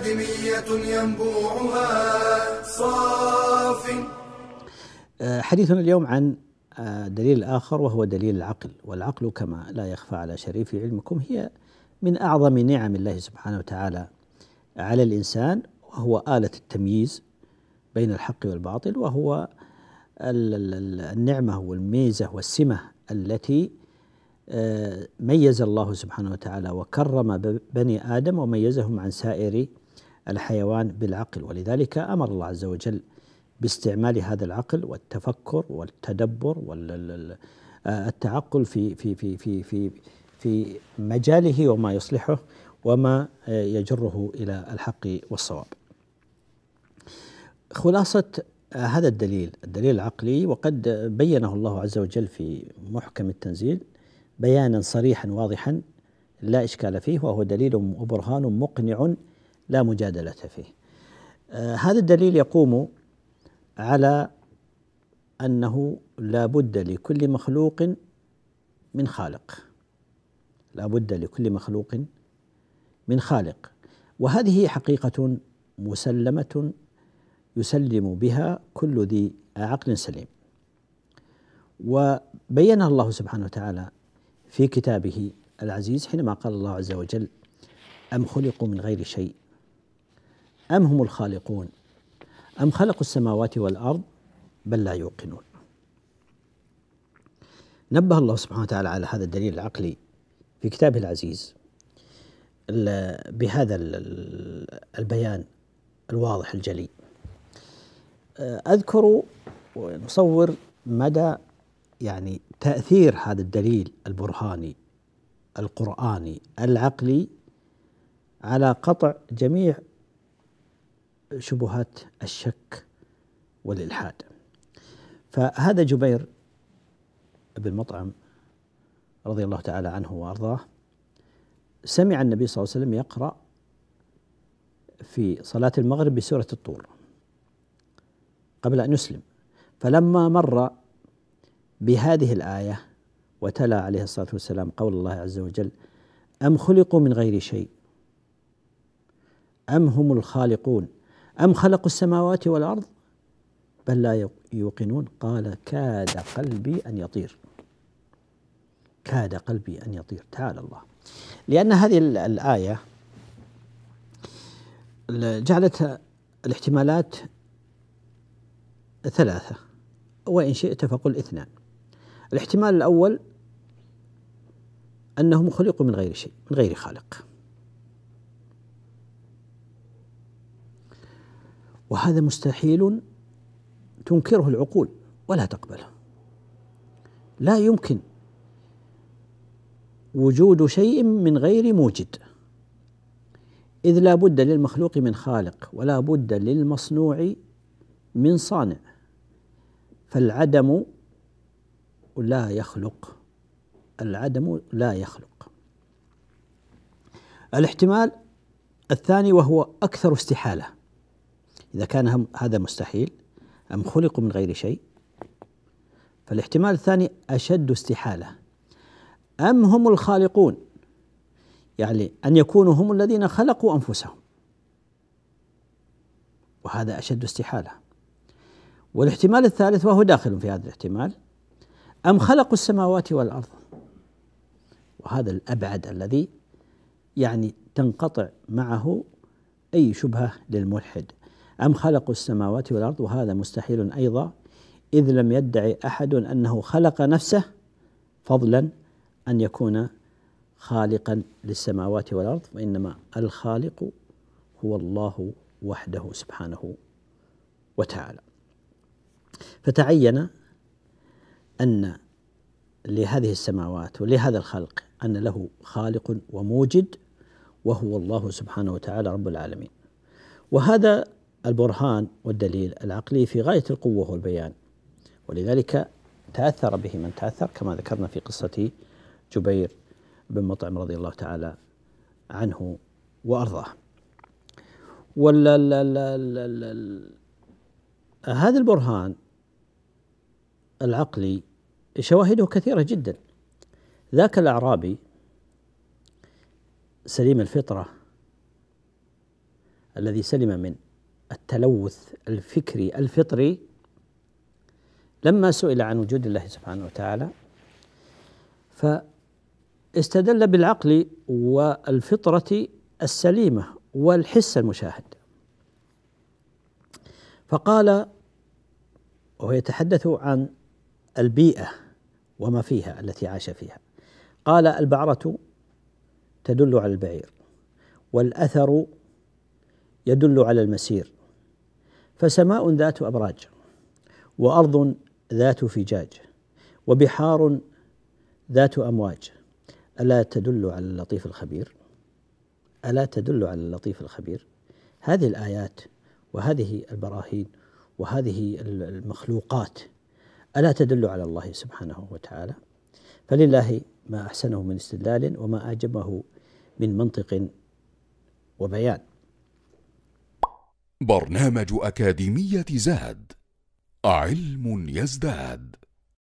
أكاديمية ينبوعها صاف آه، حديثنا اليوم عن آه، دليل آخر وهو دليل العقل والعقل كما لا يخفى على شريف علمكم هي من أعظم نعم الله سبحانه وتعالى على الإنسان وهو آلة التمييز بين الحق والباطل وهو النعمة والميزة والسمة التي آه، ميز الله سبحانه وتعالى وكرم بني آدم وميزهم عن سائر الحيوان بالعقل ولذلك امر الله عز وجل باستعمال هذا العقل والتفكر والتدبر والتعقل في في في في في في مجاله وما يصلحه وما يجره الى الحق والصواب. خلاصه هذا الدليل، الدليل العقلي وقد بينه الله عز وجل في محكم التنزيل بيانا صريحا واضحا لا اشكال فيه وهو دليل وبرهان مقنع لا مجادلة فيه. آه، هذا الدليل يقوم على أنه لا بد لكل مخلوق من خالق لا بد لكل مخلوق من خالق وهذه حقيقة مسلمة يسلم بها كل ذي عقل سليم وبينها الله سبحانه وتعالى في كتابه العزيز حينما قال الله عز وجل أم خلقوا من غير شيء أم هم الخالقون أم خلقوا السماوات والأرض بل لا يوقنون نبه الله سبحانه وتعالى على هذا الدليل العقلي في كتابه العزيز بهذا البيان الواضح الجلي أه، أذكر ونصور مدى يعني تأثير هذا الدليل البرهاني القرآني العقلي على قطع جميع شبهات الشك والإلحاد فهذا جبير بن مطعم رضي الله تعالى عنه وأرضاه سمع النبي صلى الله عليه وسلم يقرأ في صلاة المغرب بسورة الطور قبل أن يسلم فلما مر بهذه الآية وتلا عليه الصلاة والسلام قول الله عز وجل أم خلقوا من غير شيء أم هم الخالقون أم خلقوا السماوات والأرض بل لا يوقنون قال كاد قلبي أن يطير كاد قلبي أن يطير تعالى الله لأن هذه الآية جعلت الاحتمالات ثلاثة وإن شئت فقل اثنان الاحتمال الأول أنهم خلقوا من غير شيء من غير خالق وهذا مستحيل تنكره العقول ولا تقبله لا يمكن وجود شيء من غير موجد إذ لا بد للمخلوق من خالق ولا بد للمصنوع من صانع فالعدم لا يخلق العدم لا يخلق الاحتمال الثاني وهو أكثر استحالة إذا كان هذا مستحيل أم خلقوا من غير شيء فالاحتمال الثاني أشد استحالة أم هم الخالقون يعني أن يكونوا هم الذين خلقوا أنفسهم وهذا أشد استحالة والاحتمال الثالث وهو داخل في هذا الاحتمال أم خلقوا السماوات والأرض وهذا الأبعد الذي يعني تنقطع معه أي شبهة للملحد أم خلقوا السماوات والأرض وهذا مستحيل أيضا إذ لم يدعي أحد أنه خلق نفسه فضلا أن يكون خالقا للسماوات والأرض وإنما الخالق هو الله وحده سبحانه وتعالى فتعين أن لهذه السماوات ولهذا الخلق أن له خالق وموجد وهو الله سبحانه وتعالى رب العالمين وهذا البرهان والدليل العقلي في غاية القوة والبيان ولذلك تأثر به من تأثر كما ذكرنا في قصة جبير بن مطعم رضي الله تعالى عنه وأرضاه هذا البرهان العقلي شواهده كثيرة جدا ذاك الأعرابي سليم الفطرة الذي سلم من التلوث الفكري الفطري لما سئل عن وجود الله سبحانه وتعالى فاستدل بالعقل والفطرة السليمة والحس المشاهد فقال وهو يتحدث عن البيئة وما فيها التي عاش فيها قال البعرة تدل على البعير والأثر يدل على المسير فسماء ذات أبراج وأرض ذات فجاج وبحار ذات أمواج ألا تدل على اللطيف الخبير ألا تدل على اللطيف الخبير هذه الآيات وهذه البراهين وهذه المخلوقات ألا تدل على الله سبحانه وتعالى فلله ما أحسنه من استدلال وما أعجبه من منطق وبيان برنامج أكاديمية زاد علم يزداد